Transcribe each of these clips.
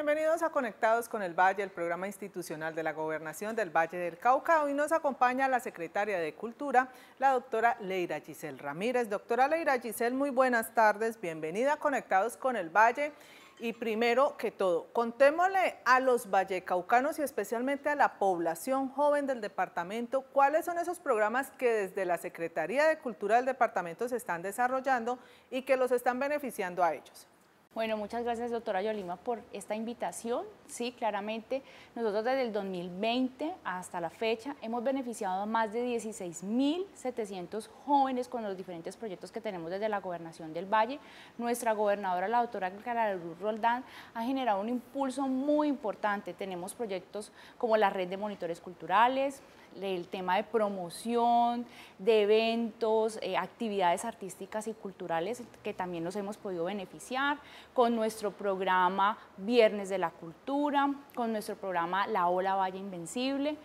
Bienvenidos a Conectados con el Valle, el programa institucional de la Gobernación del Valle del Cauca. y nos acompaña la secretaria de Cultura, la doctora Leira Giselle Ramírez. Doctora Leira Giselle, muy buenas tardes. Bienvenida a Conectados con el Valle. Y primero que todo, contémosle a los vallecaucanos y especialmente a la población joven del departamento cuáles son esos programas que desde la Secretaría de Cultura del departamento se están desarrollando y que los están beneficiando a ellos. Bueno, muchas gracias doctora Yolima por esta invitación. Sí, claramente nosotros desde el 2020 hasta la fecha hemos beneficiado a más de 16.700 jóvenes con los diferentes proyectos que tenemos desde la gobernación del Valle. Nuestra gobernadora, la doctora Clara Roldán, ha generado un impulso muy importante. Tenemos proyectos como la red de monitores culturales, el tema de promoción, de eventos, eh, actividades artísticas y culturales que también nos hemos podido beneficiar, con nuestro programa Viernes de la Cultura, con nuestro programa La Ola Valle Invencible.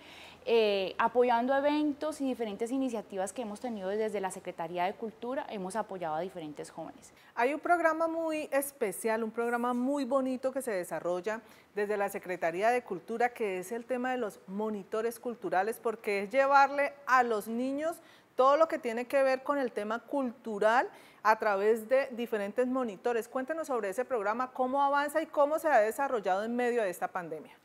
Eh, apoyando eventos y diferentes iniciativas que hemos tenido desde la Secretaría de Cultura, hemos apoyado a diferentes jóvenes. Hay un programa muy especial, un programa muy bonito que se desarrolla desde la Secretaría de Cultura, que es el tema de los monitores culturales, porque es llevarle a los niños todo lo que tiene que ver con el tema cultural a través de diferentes monitores. Cuéntenos sobre ese programa, cómo avanza y cómo se ha desarrollado en medio de esta pandemia.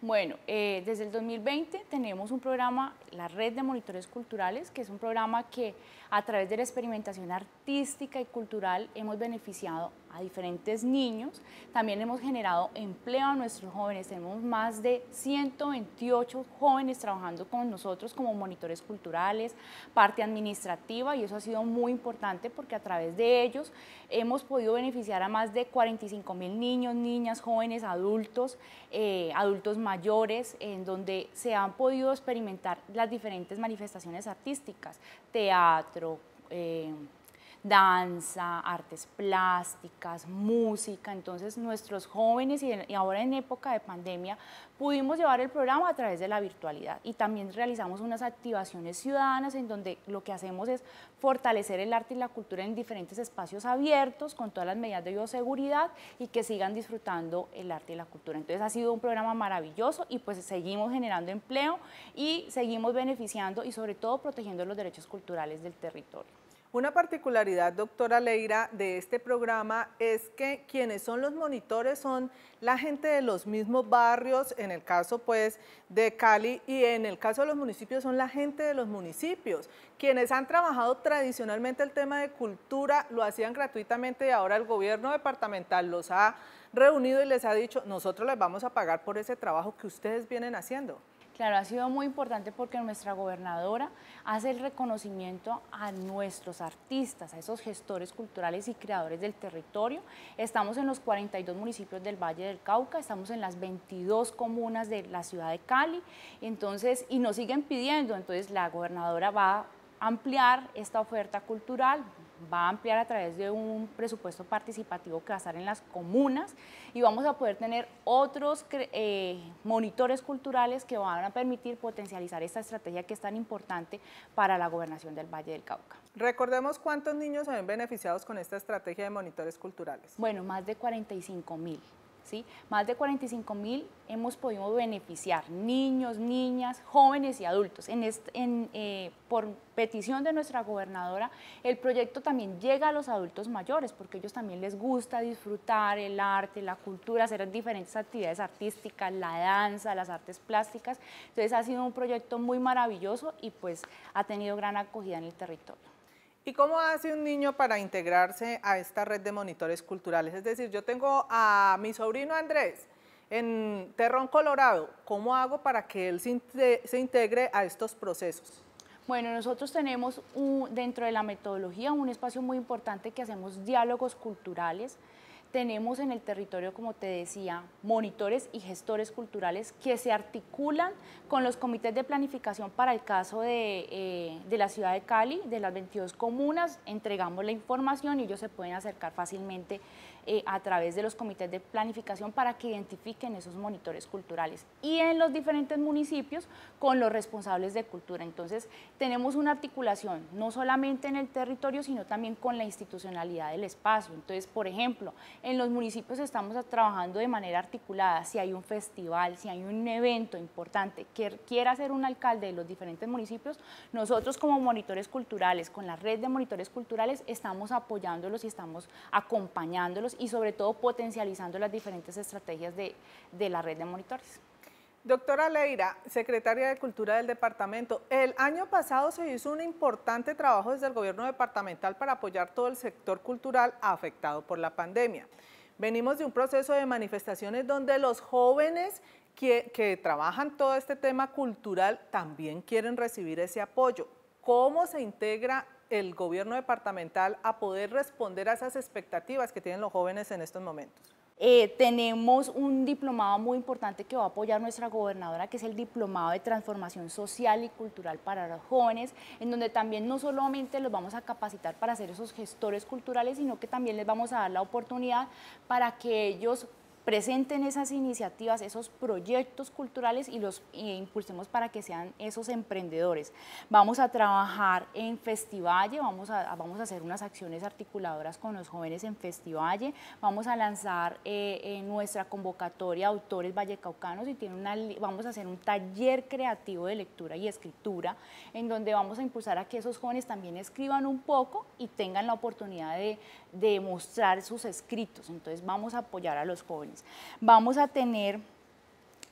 Bueno, eh, desde el 2020 tenemos un programa, la Red de Monitores Culturales, que es un programa que a través de la experimentación artística y cultural hemos beneficiado a diferentes niños. También hemos generado empleo a nuestros jóvenes. Tenemos más de 128 jóvenes trabajando con nosotros como monitores culturales, parte administrativa y eso ha sido muy importante porque a través de ellos hemos podido beneficiar a más de 45 mil niños, niñas, jóvenes, adultos, eh, adultos mayores, en donde se han podido experimentar las diferentes manifestaciones artísticas, teatro, eh, danza, artes plásticas, música. Entonces nuestros jóvenes y, ahora en época de pandemia pudimos llevar el programa a través de la virtualidad y también realizamos unas activaciones ciudadanas en donde lo que hacemos es fortalecer el arte y la cultura en diferentes espacios abiertos con todas las medidas de bioseguridad y que sigan disfrutando el arte y la cultura. Entonces ha sido un programa maravilloso y pues seguimos generando empleo y seguimos beneficiando y sobre todo protegiendo los derechos culturales del territorio. Una particularidad, doctora Leira, de este programa es que quienes son los monitores son la gente de los mismos barrios, en el caso pues de Cali y en el caso de los municipios son la gente de los municipios. Quienes han trabajado tradicionalmente el tema de cultura lo hacían gratuitamente y ahora el gobierno departamental los ha reunido y les ha dicho, nosotros les vamos a pagar por ese trabajo que ustedes vienen haciendo. Claro, ha sido muy importante porque nuestra gobernadora hace el reconocimiento a nuestros artistas, a esos gestores culturales y creadores del territorio. Estamos en los 42 municipios del Valle del Cauca, estamos en las 22 comunas de la ciudad de Cali, entonces, y nos siguen pidiendo, entonces la gobernadora va a ampliar esta oferta cultural, va a ampliar a través de un presupuesto participativo que va a estar en las comunas y vamos a poder tener otros eh, monitores culturales que van a permitir potencializar esta estrategia que es tan importante para la gobernación del Valle del Cauca. Recordemos cuántos niños se ven beneficiados con esta estrategia de monitores culturales. Bueno, más de 45 mil. Más de 45 mil hemos podido beneficiar, niños, niñas, jóvenes y adultos. Eh, por petición de nuestra gobernadora, el proyecto también llega a los adultos mayores, porque ellos también les gusta disfrutar el arte, la cultura, hacer diferentes actividades artísticas, la danza, las artes plásticas. Entonces ha sido un proyecto muy maravilloso y pues ha tenido gran acogida en el territorio. ¿Y cómo hace un niño para integrarse a esta red de monitores culturales? Es decir, yo tengo a mi sobrino Andrés en Terrón, Colorado. ¿Cómo hago para que él se integre a estos procesos? Bueno, nosotros tenemos dentro de la metodología un espacio muy importante que hacemos diálogos culturales tenemos en el territorio, como te decía, monitores y gestores culturales que se articulan con los comités de planificación para el caso de, eh, de la ciudad de Cali, de las 22 comunas, entregamos la información y ellos se pueden acercar fácilmente eh, a través de los comités de planificación para que identifiquen esos monitores culturales. Y en los diferentes municipios con los responsables de cultura. Entonces, tenemos una articulación no solamente en el territorio, sino también con la institucionalidad del espacio. Entonces, por ejemplo, en los municipios estamos trabajando de manera articulada. Si hay un festival, si hay un evento importante que quiera ser un alcalde de los diferentes municipios, nosotros como monitores culturales, con la red de monitores culturales, estamos apoyándolos y estamos acompañándolos y sobre todo potencializando las diferentes estrategias de la red de monitores. Doctora Leira, secretaria de Cultura del Departamento, el año pasado se hizo un importante trabajo desde el gobierno departamental para apoyar todo el sector cultural afectado por la pandemia. Venimos de un proceso de manifestaciones donde los jóvenes que, trabajan todo este tema cultural también quieren recibir ese apoyo. ¿Cómo se integra el gobierno departamental a poder responder a esas expectativas que tienen los jóvenes en estos momentos? Eh, tenemos un diplomado muy importante que va a apoyar nuestra gobernadora, que es el Diplomado de Transformación Social y Cultural para los Jóvenes, en donde también no solamente los vamos a capacitar para ser esos gestores culturales, sino que también les vamos a dar la oportunidad para que ellos presenten esas iniciativas, esos proyectos culturales y los impulsemos para que sean esos emprendedores. Vamos a trabajar en Festivalle, vamos a, vamos a hacer unas acciones articuladoras con los jóvenes en Festivalle, vamos a lanzar eh, nuestra convocatoria autores vallecaucanos y tiene una, vamos a hacer un taller creativo de lectura y escritura en donde vamos a impulsar a que esos jóvenes también escriban un poco y tengan la oportunidad de, de mostrar sus escritos. Entonces vamos a apoyar a los jóvenes. Vamos a tener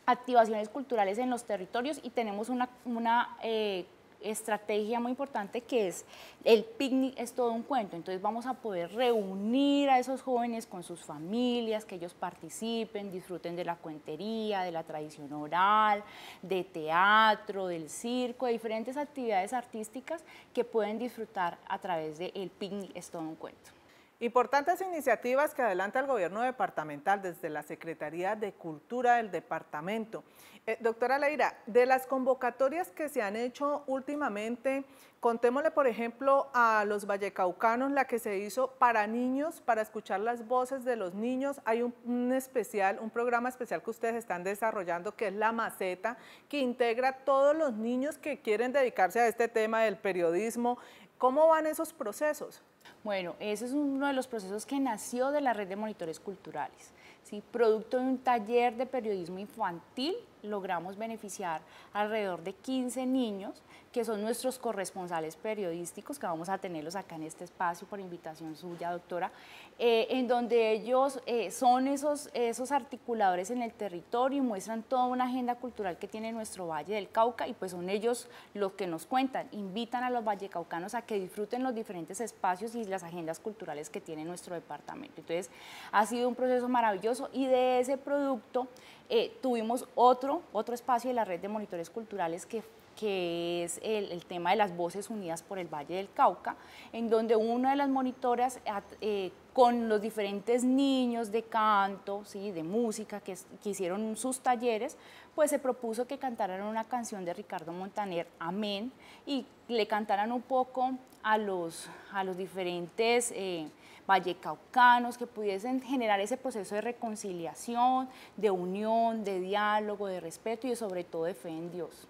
activaciones culturales en los territorios y tenemos una, eh, estrategia muy importante que es el picnic es todo un cuento, entonces vamos a poder reunir a esos jóvenes con sus familias, que ellos participen, disfruten de la cuentería, de la tradición oral, de teatro, del circo, de diferentes actividades artísticas que pueden disfrutar a través del picnic es todo un cuento. Importantes iniciativas que adelanta el gobierno departamental desde la Secretaría de Cultura del departamento. Eh, doctora Leira, de las convocatorias que se han hecho últimamente, contémosle por ejemplo a los vallecaucanos la que se hizo para niños, para escuchar las voces de los niños. Hay un, un especial, un programa especial que ustedes están desarrollando que es La Maceta, que integra a todos los niños que quieren dedicarse a este tema del periodismo, ¿Cómo van esos procesos? Bueno, ese es uno de los procesos que nació de la red de monitores culturales, ¿sí? producto de un taller de periodismo infantil logramos beneficiar alrededor de 15 niños que son nuestros corresponsales periodísticos, que vamos a tenerlos acá en este espacio por invitación suya, doctora, eh, en donde ellos eh, son esos, esos articuladores en el territorio y muestran toda una agenda cultural que tiene nuestro Valle del Cauca y pues son ellos los que nos cuentan, invitan a los vallecaucanos a que disfruten los diferentes espacios y las agendas culturales que tiene nuestro departamento. Entonces, ha sido un proceso maravilloso y de ese producto eh, tuvimos otro otro, espacio de la red de monitores culturales que, que es el, tema de las voces unidas por el Valle del Cauca, en donde una de las monitoras eh, con los diferentes niños de canto, ¿sí? de música que, hicieron sus talleres, pues se propuso que cantaran una canción de Ricardo Montaner, Amén, y le cantaran un poco a los, a los diferentes... Eh, vallecaucanos, que pudiesen generar ese proceso de reconciliación, de unión, de diálogo, de respeto y sobre todo de fe en Dios.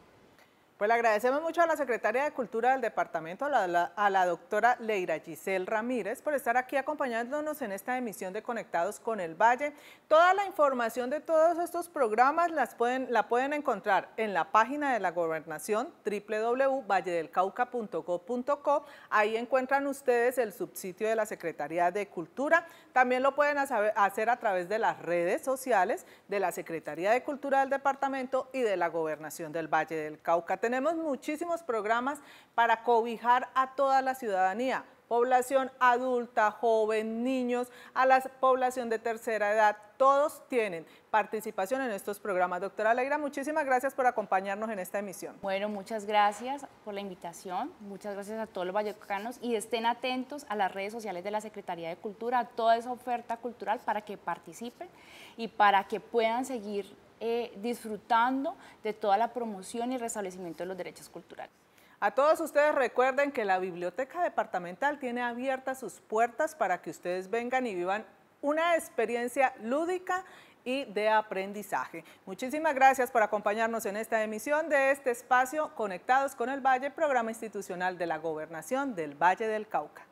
Pues le agradecemos mucho a la secretaria de Cultura del departamento, a la, doctora Leira Giselle Ramírez, por estar aquí acompañándonos en esta emisión de Conectados con el Valle. Toda la información de todos estos programas las pueden, la pueden encontrar en la página de la gobernación www.valledelcauca.gov.co. Ahí encuentran ustedes el subsitio de la Secretaría de Cultura. También lo pueden hacer a través de las redes sociales de la Secretaría de Cultura del departamento y de la gobernación del Valle del Cauca. Tenemos muchísimos programas para cobijar a toda la ciudadanía población adulta, joven, niños, a la población de tercera edad, todos tienen participación en estos programas. Doctora Alegra, muchísimas gracias por acompañarnos en esta emisión. Bueno, muchas gracias por la invitación, muchas gracias a todos los vallecanos y estén atentos a las redes sociales de la Secretaría de Cultura, a toda esa oferta cultural para que participen y para que puedan seguir eh, disfrutando de toda la promoción y restablecimiento de los derechos culturales. A todos ustedes recuerden que la Biblioteca Departamental tiene abiertas sus puertas para que ustedes vengan y vivan una experiencia lúdica y de aprendizaje. Muchísimas gracias por acompañarnos en esta emisión de este espacio Conectados con el Valle, programa institucional de la Gobernación del Valle del Cauca.